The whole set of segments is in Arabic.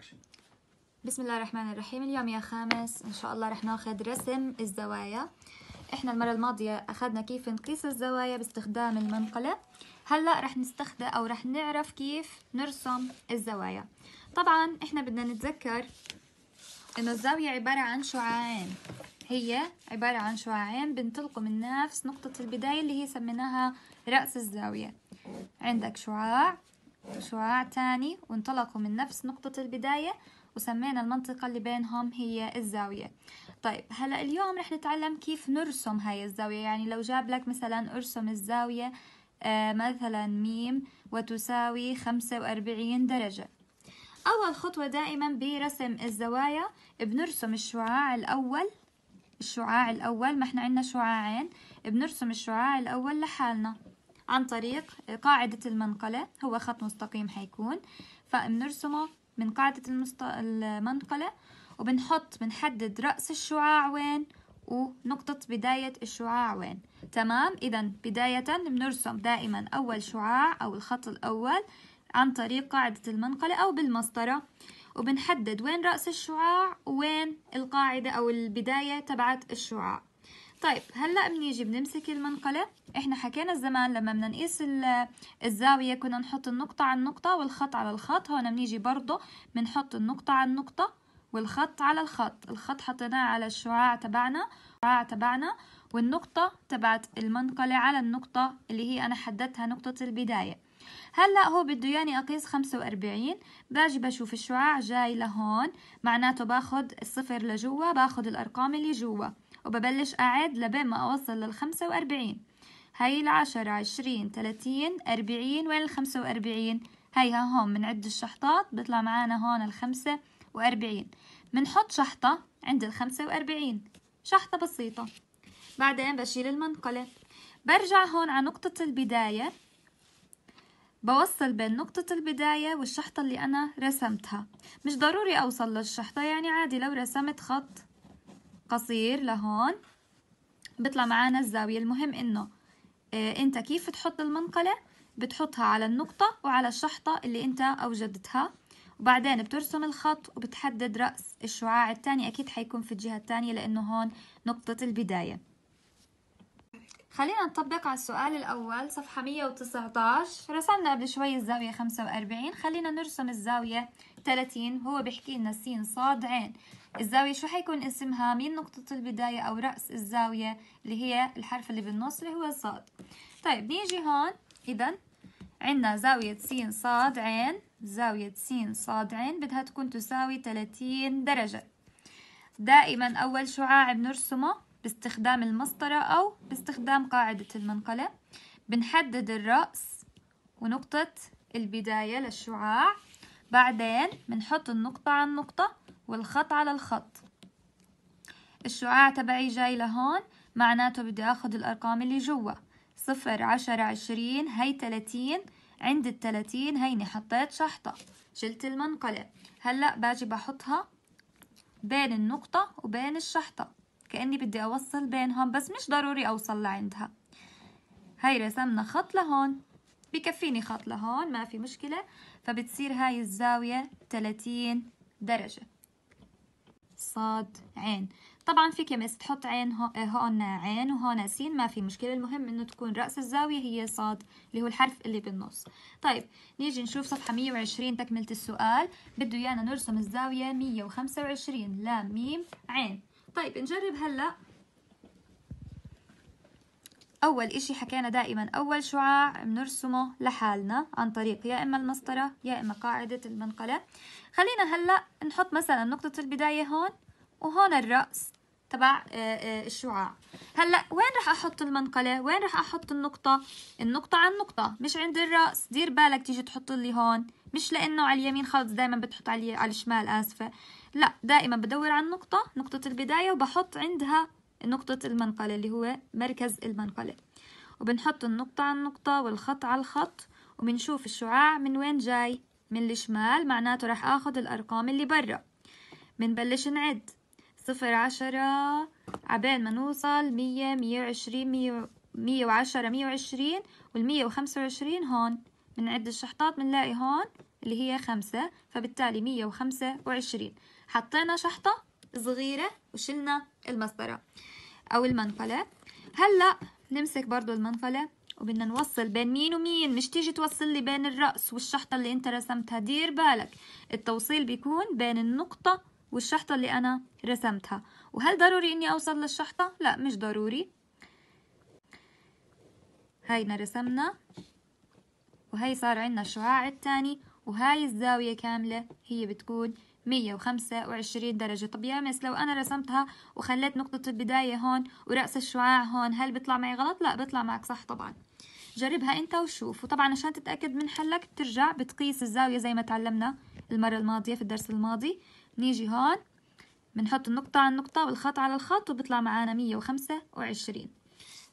action. بسم الله الرحمن الرحيم اليوم يا خامس إن شاء الله رح ناخد رسم الزوايا إحنا المرة الماضية أخذنا كيف نقيس الزوايا باستخدام المنقلة هلأ رح نستخدم أو رح نعرف كيف نرسم الزوايا طبعا إحنا بدنا نتذكر إنه الزاوية عبارة عن شعاعين هي عبارة عن شعاعين بنطلقوا من نفس نقطة البداية اللي هي سميناها رأس الزاوية عندك شعاع شعاع تاني وانطلقوا من نفس نقطة البداية وسمينا المنطقة اللي بينهم هي الزاوية طيب هلأ اليوم رح نتعلم كيف نرسم هاي الزاوية يعني لو جاب لك مثلا ارسم الزاوية آه مثلا ميم وتساوي خمسة وأربعين درجة أول خطوة دائما برسم الزوايا بنرسم الشعاع الأول الشعاع الأول ما احنا عنا شعاعين بنرسم الشعاع الأول لحالنا عن طريق قاعدة المنقلة هو خط مستقيم حيكون فبنرسمه من قاعدة المست... المنقلة وبنحط بنحدد رأس الشعاع وين ونقطة بداية الشعاع وين تمام إذا بداية بنرسم دائما أول شعاع أو الخط الأول عن طريق قاعدة المنقلة أو بالمسطرة وبنحدد وين رأس الشعاع وين القاعدة أو البداية تبعت الشعاع طيب هلا بنيجي بنمسك المنقله احنا حكينا الزمان لما بدنا نقيس الزاويه كنا نحط النقطه على النقطه والخط على الخط هون بنيجي برضه بنحط النقطه على النقطه والخط على الخط الخط حطيناه على الشعاع تبعنا الشعاع تبعنا والنقطة تبعت المنقلة على النقطة اللي هي أنا حددتها نقطة البداية هلا هو بده ياني أقيس خمسة وأربعين باجي بشوف الشعاع جاي لهون معناته باخد الصفر لجوا باخد الأرقام اللي جوا وببلش أعد لبين ما أوصل للخمسة وأربعين هاي العشرة عشرين تلاتين أربعين وين الخمسة وأربعين هيها هون بنعد الشحطات بيطلع معانا هون الخمسة وأربعين بنحط شحطة عند الخمسة وأربعين شحطة بسيطة بعدين بشيل المنقلة برجع هون على نقطة البداية بوصل بين نقطة البداية والشحطة اللي أنا رسمتها مش ضروري أوصل للشحطة يعني عادي لو رسمت خط قصير لهون بيطلع معانا الزاوية المهم انه آه، انت كيف تحط المنقلة بتحطها على النقطة وعلى الشحطة اللي انت اوجدتها وبعدين بترسم الخط وبتحدد رأس الشعاع التاني أكيد حيكون في الجهة التانية لأنه هون نقطة البداية خلينا نطبق على السؤال الأول صفحة 119 رسمنا قبل شوي الزاوية 45 خلينا نرسم الزاوية 30 هو بيحكي لنا س ص عين الزاوية شو حيكون اسمها مين نقطة البداية أو رأس الزاوية اللي هي الحرف اللي بالنص اللي هو الصاد طيب نيجي هون إذا عندنا زاوية س ص عين زاوية س ص عين بدها تكون تساوي 30 درجة دائما أول شعاع بنرسمه باستخدام المسطرة أو باستخدام قاعدة المنقلة بنحدد الرأس ونقطة البداية للشعاع بعدين بنحط النقطة على النقطة والخط على الخط الشعاع تبعي جاي لهون معناته بدي أخذ الأرقام اللي جوا صفر عشرة عشرين هي تلاتين عند التلاتين هيني حطيت شحطة شلت المنقلة هلأ باجي بحطها بين النقطة وبين الشحطة كأني بدي أوصل بينهم بس مش ضروري أوصل لعندها هاي رسمنا خط لهون بكفيني خط لهون ما في مشكلة فبتصير هاي الزاوية 30 درجة صاد عين طبعا في كمس تحط عين آه، هون عين وهون سين ما في مشكلة المهم انه تكون رأس الزاوية هي صاد اللي هو الحرف اللي بالنص طيب نيجي نشوف صفحة 120 تكملة السؤال بده ايانا نرسم الزاوية 125 لام ميم عين طيب نجرب هلا أول إشي حكينا دائما أول شعاع بنرسمه لحالنا عن طريق يا إما المسطرة يا إما قاعدة المنقلة خلينا هلأ نحط مثلا نقطة البداية هون وهون الرأس تبع آه، آه، الشعاع هلا وين رح احط المنقله وين رح احط النقطه النقطه عن نقطه مش عند الراس دير بالك تيجي تحط لي هون مش لانه على اليمين خالص دائما بتحط على على الشمال اسفه لا دائما بدور عن نقطة نقطة البداية وبحط عندها نقطة المنقلة اللي هو مركز المنقلة وبنحط النقطة على النقطة والخط على الخط وبنشوف الشعاع من وين جاي من الشمال معناته راح آخذ الارقام اللي برا بنبلش نعد صفر عشرة عبين ما نوصل مية مية وعشرين مية مية وعشرة مية وعشرين والمية وخمسة وعشرين هون بنعد الشحطات بنلاقي هون اللي هي خمسة فبالتالي مية وخمسة وعشرين حطينا شحطة صغيرة وشلنا المسطرة أو المنقلة هلأ نمسك برضو المنقلة وبدنا نوصل بين مين ومين مش تيجي توصل لي بين الرأس والشحطة اللي انت رسمتها دير بالك التوصيل بيكون بين النقطة والشحطة اللي أنا رسمتها وهل ضروري إني أوصل للشحطة؟ لا مش ضروري هينا رسمنا وهي صار عنا الشعاع التاني وهاي الزاوية كاملة هي بتكون 125 درجة طب يا مس لو أنا رسمتها وخليت نقطة البداية هون ورأس الشعاع هون هل بيطلع معي غلط؟ لا بيطلع معك صح طبعا جربها أنت وشوف وطبعا عشان تتأكد من حلك بترجع بتقيس الزاوية زي ما تعلمنا المرة الماضية في الدرس الماضي نيجي هون بنحط النقطة على النقطة والخط على الخط وبيطلع معانا 125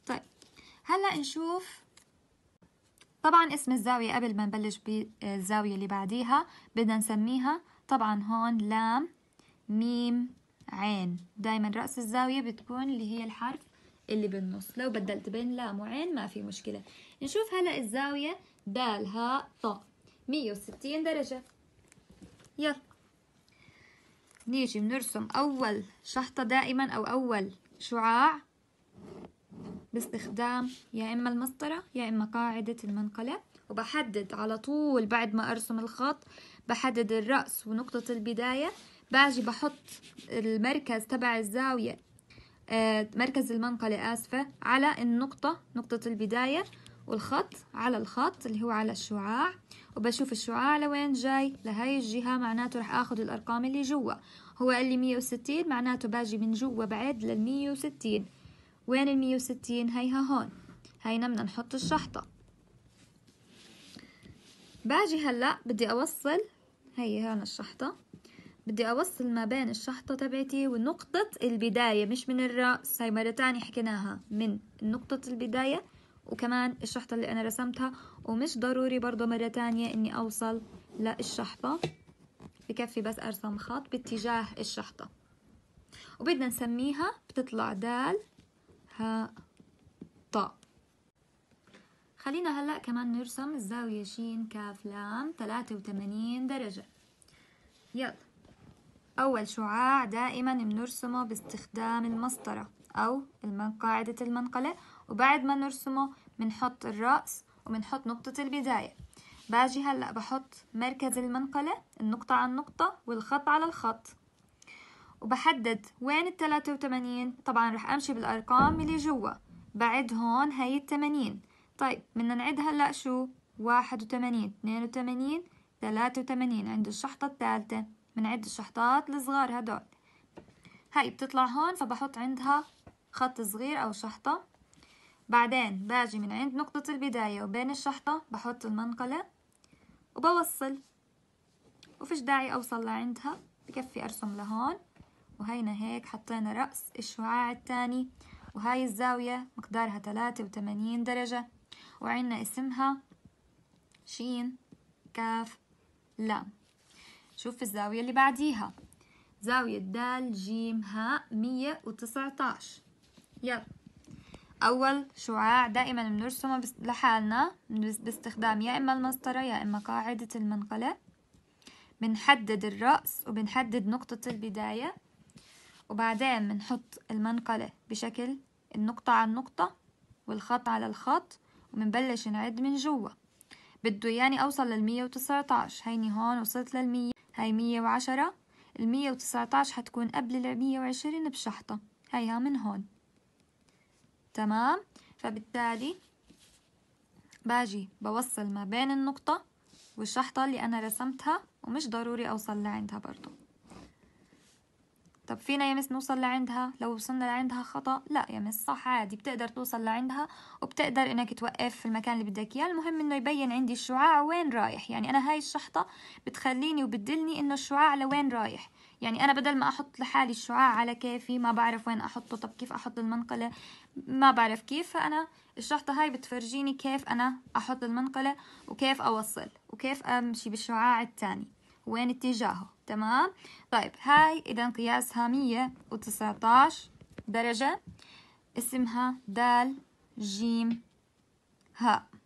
طيب هلأ نشوف طبعا اسم الزاوية قبل ما نبلش بالزاوية اللي بعديها بدنا نسميها طبعا هون لام ميم عين دايما رأس الزاوية بتكون اللي هي الحرف اللي بالنص لو بدلت بين لام وعين ما في مشكلة نشوف هلأ الزاوية دال هاء ط 160 درجة يلا نيجي بنرسم أول شحطة دائما أو أول شعاع باستخدام يا إما المسطرة يا إما قاعدة المنقلة وبحدد على طول بعد ما أرسم الخط بحدد الرأس ونقطة البداية باجي بحط المركز تبع الزاوية آه، مركز المنقلة آسفة على النقطة نقطة البداية والخط على الخط اللي هو على الشعاع وبشوف الشعاع لوين جاي لهاي الجهة معناته رح اخد الارقام اللي جوا هو قال لي 160 معناته باجي من جوا بعد لل 160 وين ال 160 هيها هون هينا بدنا نحط الشحطة باجي هلأ بدي اوصل هي هون الشحطة بدي أوصل ما بين الشحطة تبعتي ونقطة البداية مش من الرأس هاي مرة تانية حكيناها من نقطة البداية وكمان الشحطة اللي أنا رسمتها ومش ضروري برضو مرة تانية إني أوصل للشحطة بكفي بس أرسم خط باتجاه الشحطة وبدنا نسميها بتطلع دال هاء طاء خلينا هلأ كمان نرسم الزاوية ش ك ل 83 درجة يلا أول شعاع دائما بنرسمه باستخدام المسطرة أو قاعدة المنقلة وبعد ما نرسمه بنحط الرأس وبنحط نقطة البداية باجي هلأ بحط مركز المنقلة النقطة على النقطة والخط على الخط وبحدد وين التلاتة وتمانين طبعا رح أمشي بالأرقام اللي جوا بعد هون ال التمانين طيب بدنا نعد هلأ شو واحد وثمانين اثنين وثمانين ثلاثة وثمانين عند الشحطة الثالثة بنعد الشحطات الصغار هدول هاي بتطلع هون فبحط عندها خط صغير أو شحطة بعدين باجي من عند نقطة البداية وبين الشحطة بحط المنقلة وبوصل وفيش داعي أوصل لعندها بكفي أرسم لهون وهينا هيك حطينا رأس الشعاع التاني وهاي الزاوية مقدارها 83 درجة وعنا اسمها شين كاف لام شوف الزاوية اللي بعديها زاوية د ج وتسعة عشر يلا أول شعاع دائما بنرسمه لحالنا باستخدام يا إما المسطرة يا إما قاعدة المنقلة بنحدد الرأس وبنحدد نقطة البداية وبعدين بنحط المنقلة بشكل النقطة على النقطة والخط على الخط منبلش نعد من جوا بده يعني اوصل للمية وتسعتاش هيني هون وصلت للمية هاي مية وعشرة المية وتسعتاش حتكون قبل المية وعشرين بشحطة هيها من هون تمام فبالتالي باجي بوصل ما بين النقطة والشحطة اللي أنا رسمتها ومش ضروري أوصل لعندها برضو طب فينا يا مس نوصل لعندها لو وصلنا لعندها خطأ لا يا مس صح عادي بتقدر توصل لعندها وبتقدر انك توقف في المكان اللي بدك اياه المهم انه يبين عندي الشعاع وين رايح يعني انا هاي الشحطة بتخليني وبتدلني انه الشعاع لوين رايح يعني انا بدل ما احط لحالي الشعاع على كيفي ما بعرف وين احطه طب كيف احط المنقلة ما بعرف كيف فانا الشحطة هاي بتفرجيني كيف انا احط المنقلة وكيف اوصل وكيف امشي بالشعاع التاني وين اتجاهه تمام طيب هاي إذا قياسها مية وتسعتاش درجة اسمها دال جيم ه